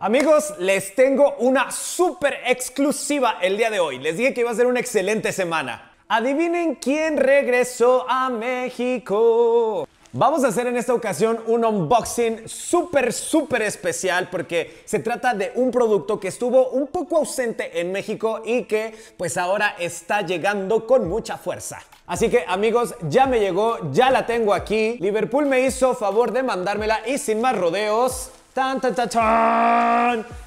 Amigos, les tengo una super exclusiva el día de hoy. Les dije que iba a ser una excelente semana. Adivinen quién regresó a México. Vamos a hacer en esta ocasión un unboxing súper, súper especial porque se trata de un producto que estuvo un poco ausente en México y que pues ahora está llegando con mucha fuerza. Así que amigos, ya me llegó, ya la tengo aquí. Liverpool me hizo favor de mandármela y sin más rodeos,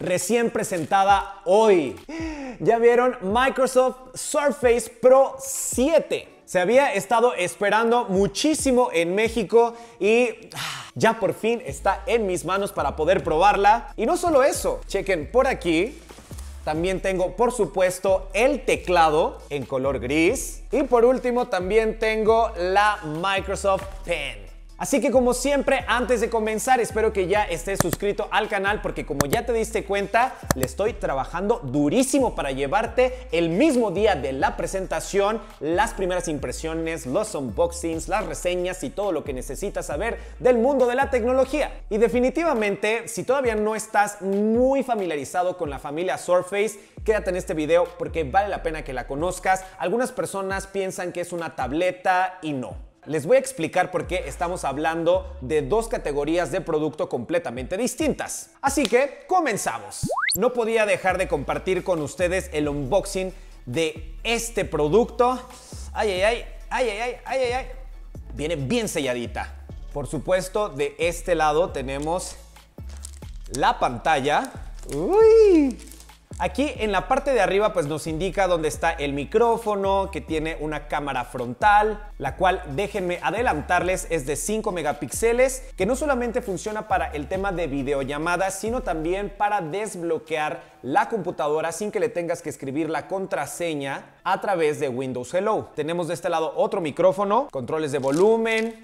recién presentada hoy. Ya vieron Microsoft Surface Pro 7. Se había estado esperando muchísimo en México y ah, ya por fin está en mis manos para poder probarla. Y no solo eso, chequen por aquí. También tengo, por supuesto, el teclado en color gris. Y por último, también tengo la Microsoft Pen. Así que como siempre, antes de comenzar, espero que ya estés suscrito al canal porque como ya te diste cuenta, le estoy trabajando durísimo para llevarte el mismo día de la presentación, las primeras impresiones, los unboxings, las reseñas y todo lo que necesitas saber del mundo de la tecnología. Y definitivamente, si todavía no estás muy familiarizado con la familia Surface, quédate en este video porque vale la pena que la conozcas. Algunas personas piensan que es una tableta y no. Les voy a explicar por qué estamos hablando de dos categorías de producto completamente distintas. Así que comenzamos. No podía dejar de compartir con ustedes el unboxing de este producto. Ay, ay, ay, ay, ay, ay, ay, ay. Viene bien selladita. Por supuesto, de este lado tenemos la pantalla. Uy, Aquí en la parte de arriba pues nos indica dónde está el micrófono, que tiene una cámara frontal, la cual déjenme adelantarles es de 5 megapíxeles, que no solamente funciona para el tema de videollamadas, sino también para desbloquear la computadora sin que le tengas que escribir la contraseña a través de Windows Hello. Tenemos de este lado otro micrófono, controles de volumen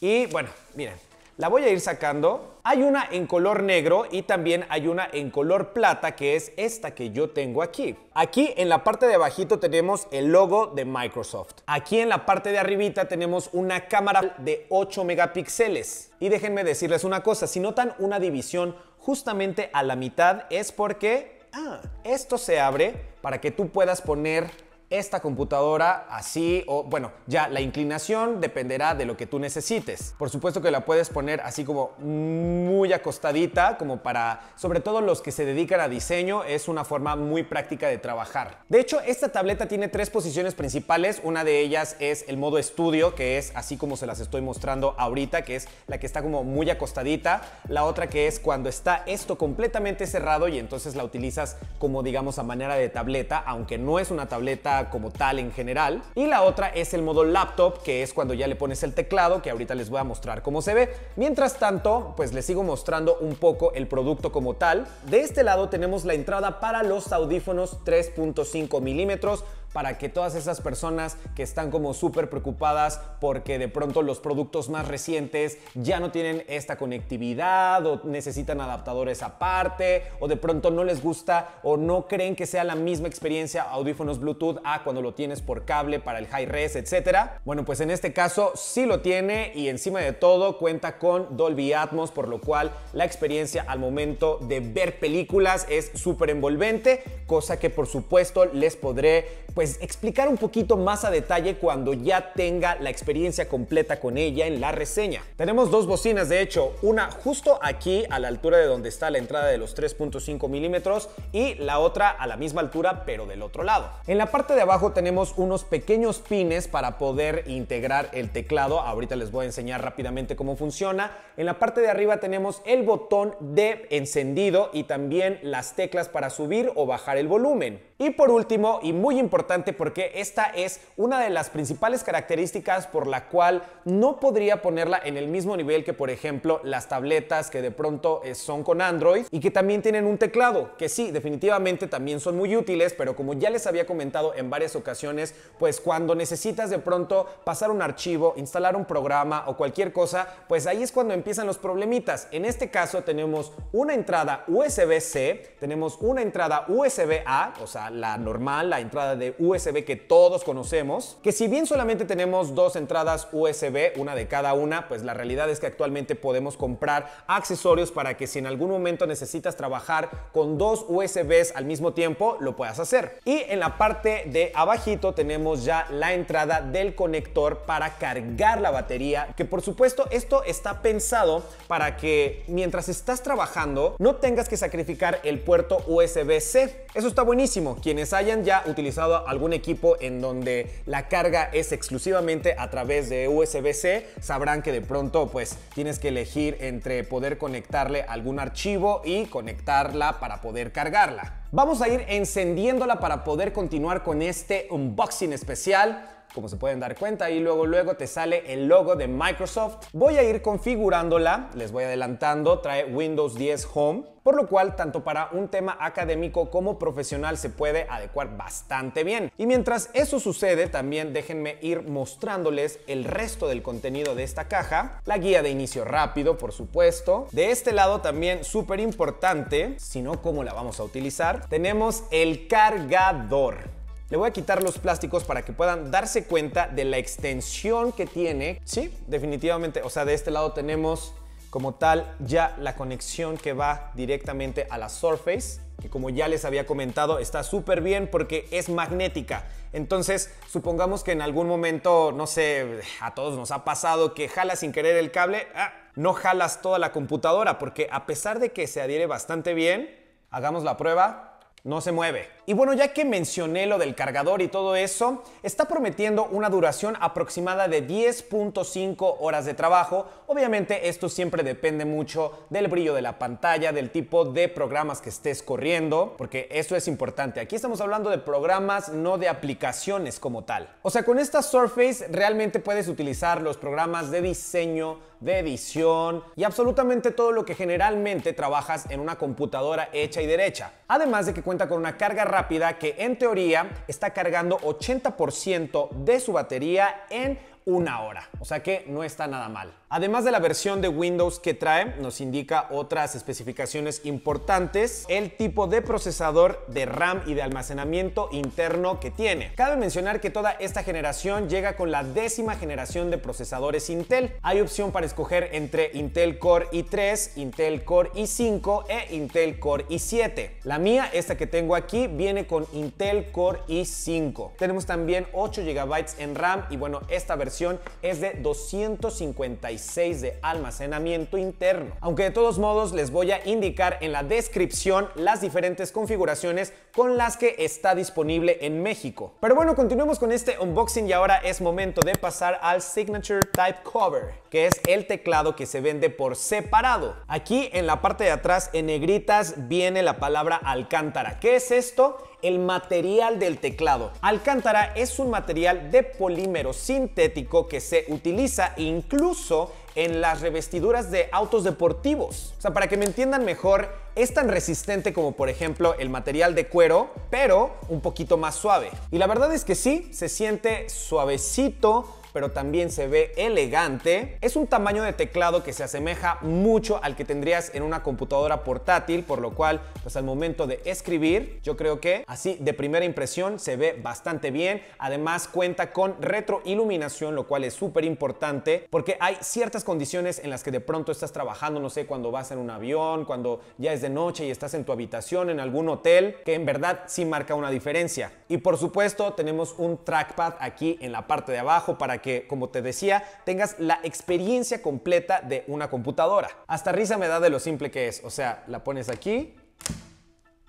y bueno, miren, la voy a ir sacando. Hay una en color negro y también hay una en color plata que es esta que yo tengo aquí. Aquí en la parte de abajito tenemos el logo de Microsoft. Aquí en la parte de arribita tenemos una cámara de 8 megapíxeles. Y déjenme decirles una cosa, si notan una división justamente a la mitad es porque ah, esto se abre para que tú puedas poner esta computadora así o bueno, ya la inclinación dependerá de lo que tú necesites. Por supuesto que la puedes poner así como muy acostadita como para, sobre todo los que se dedican a diseño, es una forma muy práctica de trabajar. De hecho, esta tableta tiene tres posiciones principales, una de ellas es el modo estudio, que es así como se las estoy mostrando ahorita, que es la que está como muy acostadita, la otra que es cuando está esto completamente cerrado y entonces la utilizas como digamos a manera de tableta, aunque no es una tableta como tal en general. Y la otra es el modo laptop, que es cuando ya le pones el teclado, que ahorita les voy a mostrar cómo se ve. Mientras tanto, pues les sigo mostrando un poco el producto como tal. De este lado tenemos la entrada para los audífonos 3.5 milímetros para que todas esas personas que están como súper preocupadas porque de pronto los productos más recientes ya no tienen esta conectividad o necesitan adaptadores aparte o de pronto no les gusta o no creen que sea la misma experiencia audífonos Bluetooth a cuando lo tienes por cable para el high res, etcétera. Bueno, pues en este caso sí lo tiene y encima de todo cuenta con Dolby Atmos, por lo cual la experiencia al momento de ver películas es súper envolvente, cosa que por supuesto les podré pues, pues, explicar un poquito más a detalle cuando ya tenga la experiencia completa con ella en la reseña. Tenemos dos bocinas, de hecho, una justo aquí a la altura de donde está la entrada de los 3.5 milímetros y la otra a la misma altura pero del otro lado. En la parte de abajo tenemos unos pequeños pines para poder integrar el teclado. Ahorita les voy a enseñar rápidamente cómo funciona. En la parte de arriba tenemos el botón de encendido y también las teclas para subir o bajar el volumen. Y por último, y muy importante porque esta es una de las principales características por la cual no podría ponerla en el mismo nivel que por ejemplo las tabletas que de pronto eh, son con Android y que también tienen un teclado, que sí, definitivamente también son muy útiles, pero como ya les había comentado en varias ocasiones, pues cuando necesitas de pronto pasar un archivo, instalar un programa o cualquier cosa, pues ahí es cuando empiezan los problemitas. En este caso tenemos una entrada USB-C, tenemos una entrada USB-A, o sea, la normal, la entrada de USB que todos conocemos, que si bien solamente tenemos dos entradas USB, una de cada una, pues la realidad es que actualmente podemos comprar accesorios para que si en algún momento necesitas trabajar con dos USBs al mismo tiempo, lo puedas hacer. Y en la parte de abajito tenemos ya la entrada del conector para cargar la batería, que por supuesto esto está pensado para que mientras estás trabajando no tengas que sacrificar el puerto USB-C. Eso está buenísimo quienes hayan ya utilizado algún equipo en donde la carga es exclusivamente a través de USB-C, sabrán que de pronto pues tienes que elegir entre poder conectarle algún archivo y conectarla para poder cargarla. Vamos a ir encendiéndola para poder continuar con este unboxing especial como se pueden dar cuenta, y luego luego te sale el logo de Microsoft. Voy a ir configurándola, les voy adelantando, trae Windows 10 Home, por lo cual tanto para un tema académico como profesional se puede adecuar bastante bien. Y mientras eso sucede, también déjenme ir mostrándoles el resto del contenido de esta caja, la guía de inicio rápido, por supuesto. De este lado también súper importante, si no cómo la vamos a utilizar, tenemos el cargador. Le voy a quitar los plásticos para que puedan darse cuenta de la extensión que tiene. Sí, definitivamente, o sea, de este lado tenemos como tal ya la conexión que va directamente a la Surface, que como ya les había comentado está súper bien porque es magnética. Entonces, supongamos que en algún momento, no sé, a todos nos ha pasado que jalas sin querer el cable, ah, no jalas toda la computadora porque a pesar de que se adhiere bastante bien, hagamos la prueba, no se mueve. Y bueno, ya que mencioné lo del cargador y todo eso, está prometiendo una duración aproximada de 10.5 horas de trabajo. Obviamente esto siempre depende mucho del brillo de la pantalla, del tipo de programas que estés corriendo, porque eso es importante. Aquí estamos hablando de programas, no de aplicaciones como tal. O sea, con esta Surface realmente puedes utilizar los programas de diseño, de edición y absolutamente todo lo que generalmente trabajas en una computadora hecha y derecha. Además de que cuenta con una carga rápida que en teoría está cargando 80% de su batería en una hora, o sea que no está nada mal. Además de la versión de Windows que trae, nos indica otras especificaciones importantes, el tipo de procesador de RAM y de almacenamiento interno que tiene. Cabe mencionar que toda esta generación llega con la décima generación de procesadores Intel. Hay opción para escoger entre Intel Core i3, Intel Core i5 e Intel Core i7. La mía, esta que tengo aquí, viene con Intel Core i5. Tenemos también 8 GB en RAM y bueno, esta versión es de 256 de almacenamiento interno. Aunque de todos modos les voy a indicar en la descripción las diferentes configuraciones con las que está disponible en México. Pero bueno, continuemos con este unboxing y ahora es momento de pasar al Signature Type Cover, que es el teclado que se vende por separado. Aquí en la parte de atrás en negritas viene la palabra alcántara. ¿Qué es esto? el material del teclado. Alcántara es un material de polímero sintético que se utiliza incluso en las revestiduras de autos deportivos. O sea, para que me entiendan mejor, es tan resistente como por ejemplo el material de cuero, pero un poquito más suave. Y la verdad es que sí, se siente suavecito, pero también se ve elegante. Es un tamaño de teclado que se asemeja mucho al que tendrías en una computadora portátil, por lo cual, pues al momento de escribir, yo creo que así de primera impresión se ve bastante bien. Además cuenta con retroiluminación, lo cual es súper importante porque hay ciertas condiciones en las que de pronto estás trabajando, no sé, cuando vas en un avión, cuando ya es de noche y estás en tu habitación, en algún hotel, que en verdad sí marca una diferencia. Y por supuesto tenemos un trackpad aquí en la parte de abajo para que que, como te decía, tengas la experiencia completa de una computadora. Hasta risa me da de lo simple que es. O sea, la pones aquí.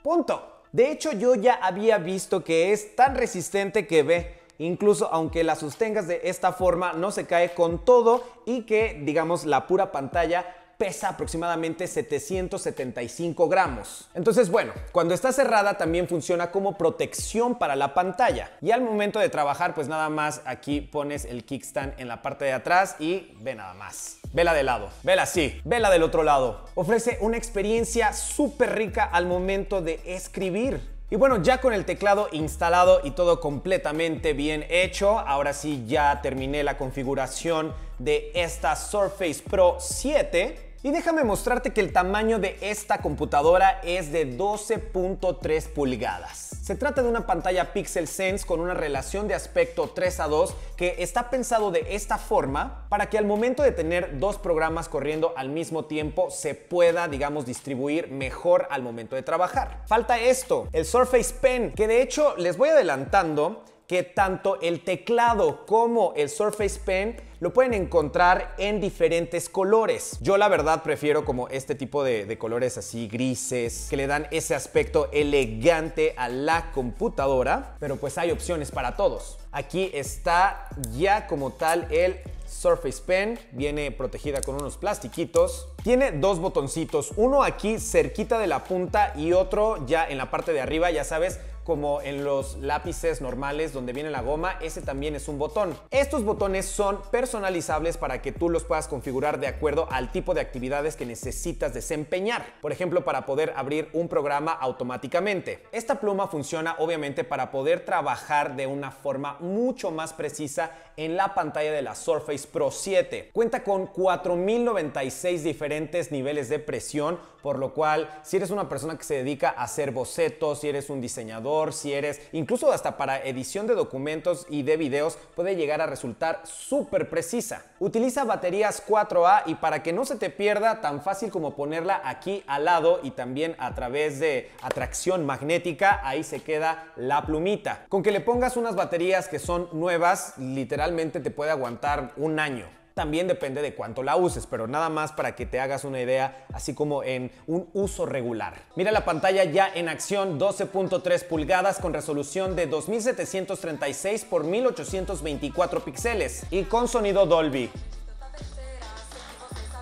Punto. De hecho, yo ya había visto que es tan resistente que ve, incluso aunque la sostengas de esta forma, no se cae con todo y que, digamos, la pura pantalla pesa aproximadamente 775 gramos. Entonces, bueno, cuando está cerrada también funciona como protección para la pantalla. Y al momento de trabajar, pues nada más aquí pones el kickstand en la parte de atrás y ve nada más. Vela de lado, vela así, vela del otro lado. Ofrece una experiencia súper rica al momento de escribir. Y bueno, ya con el teclado instalado y todo completamente bien hecho, ahora sí ya terminé la configuración de esta Surface Pro 7. Y déjame mostrarte que el tamaño de esta computadora es de 12.3 pulgadas. Se trata de una pantalla Pixel Sense con una relación de aspecto 3 a 2 que está pensado de esta forma para que al momento de tener dos programas corriendo al mismo tiempo se pueda, digamos, distribuir mejor al momento de trabajar. Falta esto, el Surface Pen, que de hecho les voy adelantando, que tanto el teclado como el Surface Pen lo pueden encontrar en diferentes colores. Yo la verdad prefiero como este tipo de, colores así grises que le dan ese aspecto elegante a la computadora, pero pues hay opciones para todos. Aquí está ya como tal el Surface Pen, viene protegida con unos plastiquitos. Tiene dos botoncitos, uno aquí cerquita de la punta y otro ya en la parte de arriba, ya sabes, como en los lápices normales donde viene la goma, ese también es un botón. Estos botones son personalizables para que tú los puedas configurar de acuerdo al tipo de actividades que necesitas desempeñar. Por ejemplo, para poder abrir un programa automáticamente. Esta pluma funciona obviamente para poder trabajar de una forma mucho más precisa en la pantalla de la Surface Pro 7. Cuenta con 4096 diferentes niveles de presión por lo cual si eres una persona que se dedica a hacer bocetos, si eres un diseñador, si eres incluso hasta para edición de documentos y de videos, puede llegar a resultar súper precisa. Utiliza baterías 4A y para que no se te pierda, tan fácil como ponerla aquí al lado y también a través de atracción magnética, ahí se queda la plumita. Con que le pongas unas baterías que son nuevas, literalmente te puede aguantar un año. También depende de cuánto la uses, pero nada más para que te hagas una idea, así como en un uso regular. Mira la pantalla ya en acción, 12.3 pulgadas con resolución de 2736 x 1824 píxeles y con sonido Dolby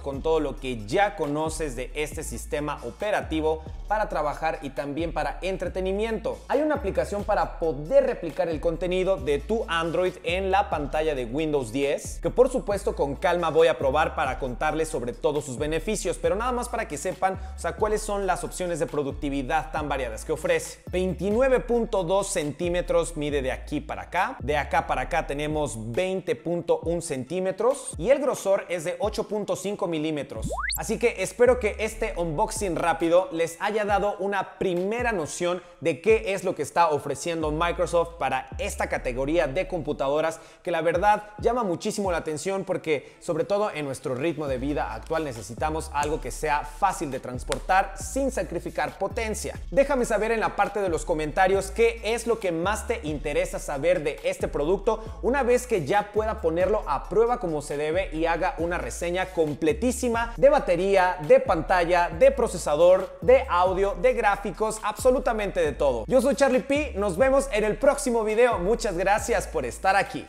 con todo lo que ya conoces de este sistema operativo para trabajar y también para entretenimiento. Hay una aplicación para poder replicar el contenido de tu Android en la pantalla de Windows 10, que por supuesto con calma voy a probar para contarles sobre todos sus beneficios, pero nada más para que sepan, o sea, cuáles son las opciones de productividad tan variadas que ofrece. 29.2 centímetros mide de aquí para acá, de acá para acá tenemos 20.1 centímetros y el grosor es de 8.5 milímetros. Así que espero que este unboxing rápido les haya dado una primera noción de qué es lo que está ofreciendo Microsoft para esta categoría de computadoras que la verdad llama muchísimo la atención porque sobre todo en nuestro ritmo de vida actual necesitamos algo que sea fácil de transportar sin sacrificar potencia. Déjame saber en la parte de los comentarios qué es lo que más te interesa saber de este producto una vez que ya pueda ponerlo a prueba como se debe y haga una reseña completísima de batería, de pantalla, de procesador, de audio audio, de gráficos, absolutamente de todo. Yo soy Charlie P, nos vemos en el próximo video. Muchas gracias por estar aquí.